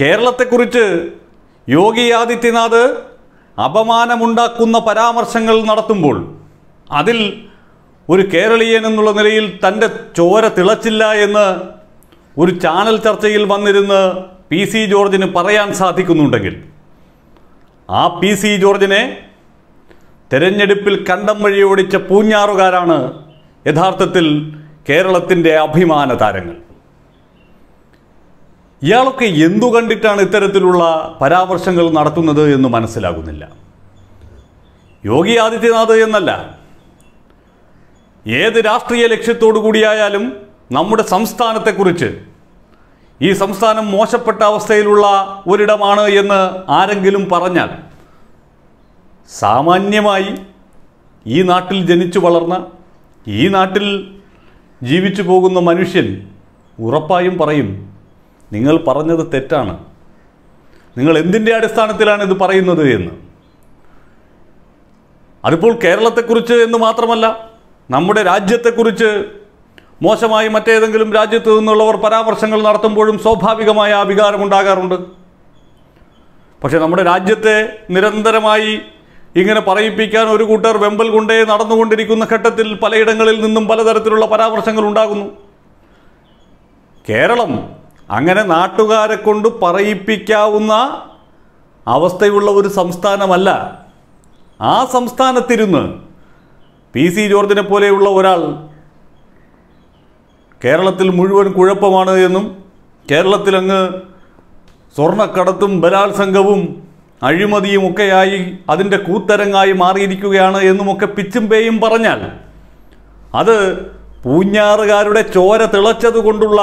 കേരളത്തെക്കുറിച്ച് യോഗി ആദിത്യനാഥ് അപമാനമുണ്ടാക്കുന്ന പരാമർശങ്ങൾ നടത്തുമ്പോൾ അതിൽ ഒരു കേരളീയൻ എന്നുള്ള നിലയിൽ തൻ്റെ ചോര തിളച്ചില്ല എന്ന് ഒരു ചാനൽ ചർച്ചയിൽ വന്നിരുന്ന് പി സി ജോർജിന് പറയാൻ സാധിക്കുന്നുണ്ടെങ്കിൽ ആ പി സി ജോർജിനെ തെരഞ്ഞെടുപ്പിൽ കണ്ടം വഴി ഓടിച്ച പൂഞ്ഞാറുകാരാണ് യഥാർത്ഥത്തിൽ കേരളത്തിൻ്റെ അഭിമാന താരങ്ങൾ ഇയാളൊക്കെ എന്തു കണ്ടിട്ടാണ് ഇത്തരത്തിലുള്ള പരാമർശങ്ങൾ നടത്തുന്നത് എന്ന് മനസ്സിലാകുന്നില്ല യോഗി ആദിത്യനാഥ് എന്നല്ല ഏത് രാഷ്ട്രീയ ലക്ഷ്യത്തോടു കൂടിയായാലും നമ്മുടെ സംസ്ഥാനത്തെക്കുറിച്ച് ഈ സംസ്ഥാനം മോശപ്പെട്ട അവസ്ഥയിലുള്ള ഒരിടമാണ് എന്ന് ആരെങ്കിലും പറഞ്ഞാൽ സാമാന്യമായി ഈ നാട്ടിൽ ജനിച്ചു വളർന്ന ഈ നാട്ടിൽ ജീവിച്ചു പോകുന്ന മനുഷ്യൻ ഉറപ്പായും പറയും നിങ്ങൾ പറഞ്ഞത് തെറ്റാണ് നിങ്ങൾ എന്തിൻ്റെ അടിസ്ഥാനത്തിലാണ് ഇത് പറയുന്നത് എന്ന് അതിപ്പോൾ കേരളത്തെക്കുറിച്ച് എന്ന് മാത്രമല്ല നമ്മുടെ രാജ്യത്തെക്കുറിച്ച് മോശമായി മറ്റേതെങ്കിലും രാജ്യത്ത് നിന്നുള്ളവർ പരാമർശങ്ങൾ നടത്തുമ്പോഴും സ്വാഭാവികമായ ആ വികാരമുണ്ടാകാറുണ്ട് പക്ഷേ നമ്മുടെ രാജ്യത്തെ നിരന്തരമായി ഇങ്ങനെ പറയിപ്പിക്കാൻ ഒരു കൂട്ടർ വെമ്പൽ കൊണ്ടേ നടന്നുകൊണ്ടിരിക്കുന്ന ഘട്ടത്തിൽ പലയിടങ്ങളിൽ നിന്നും പലതരത്തിലുള്ള പരാമർശങ്ങൾ ഉണ്ടാകുന്നു കേരളം അങ്ങനെ നാട്ടുകാരെ കൊണ്ട് പറയിപ്പിക്കാവുന്ന അവസ്ഥയുള്ള ഒരു സംസ്ഥാനമല്ല ആ സംസ്ഥാനത്തിരുന്ന് പി സി ജോർജിനെ പോലെയുള്ള ഒരാൾ കേരളത്തിൽ മുഴുവൻ കുഴപ്പമാണ് എന്നും കേരളത്തിലങ്ങ് സ്വർണ്ണക്കടത്തും ബലാത്സംഗവും അഴിമതിയും ഒക്കെയായി അതിൻ്റെ കൂത്തരങ്ങായി മാറിയിരിക്കുകയാണ് എന്നുമൊക്കെ പിച്ചും പേയും പറഞ്ഞാൽ അത് പൂഞ്ഞാറുകാരുടെ ചോര തിളച്ചതുകൊണ്ടുള്ള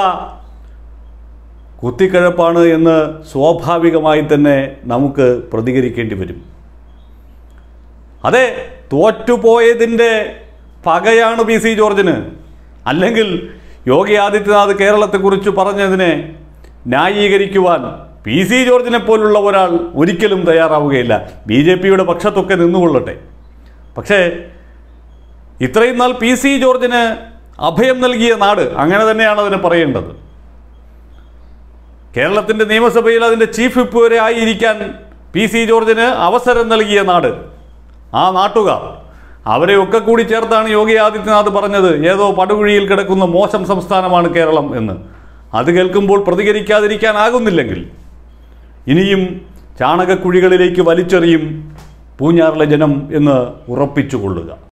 കുത്തിക്കഴപ്പാണ് എന്ന് സ്വാഭാവികമായി തന്നെ നമുക്ക് പ്രതികരിക്കേണ്ടി വരും അതെ തോറ്റുപോയതിൻ്റെ പകയാണ് പി സി ജോർജിന് അല്ലെങ്കിൽ യോഗി ആദിത്യനാഥ് കേരളത്തെക്കുറിച്ച് പറഞ്ഞതിനെ ന്യായീകരിക്കുവാൻ പി സി ജോർജിനെ പോലുള്ള ഒരാൾ ഒരിക്കലും തയ്യാറാവുകയില്ല ബി ജെ പിയുടെ പക്ഷത്തൊക്കെ നിന്നുകൊള്ളട്ടെ പക്ഷേ ഇത്രയും നാൾ പി സി ജോർജിന് അഭയം നൽകിയ നാട് അങ്ങനെ തന്നെയാണ് അതിന് പറയേണ്ടത് കേരളത്തിൻ്റെ നിയമസഭയിൽ അതിൻ്റെ ചീഫ് വിപ്പ് വരെ ആയിരിക്കാൻ പി സി ജോർജിന് അവസരം നൽകിയ നാട് ആ നാട്ടുകാർ അവരെ കൂടി ചേർത്താണ് യോഗി ആദിത്യനാഥ് പറഞ്ഞത് ഏതോ പടുകുഴിയിൽ കിടക്കുന്ന മോശം സംസ്ഥാനമാണ് കേരളം എന്ന് അത് കേൾക്കുമ്പോൾ പ്രതികരിക്കാതിരിക്കാനാകുന്നില്ലെങ്കിൽ ഇനിയും ചാണകക്കുഴികളിലേക്ക് വലിച്ചെറിയും പൂഞ്ഞാറിലെ ജനം എന്ന് ഉറപ്പിച്ചുകൊള്ളുക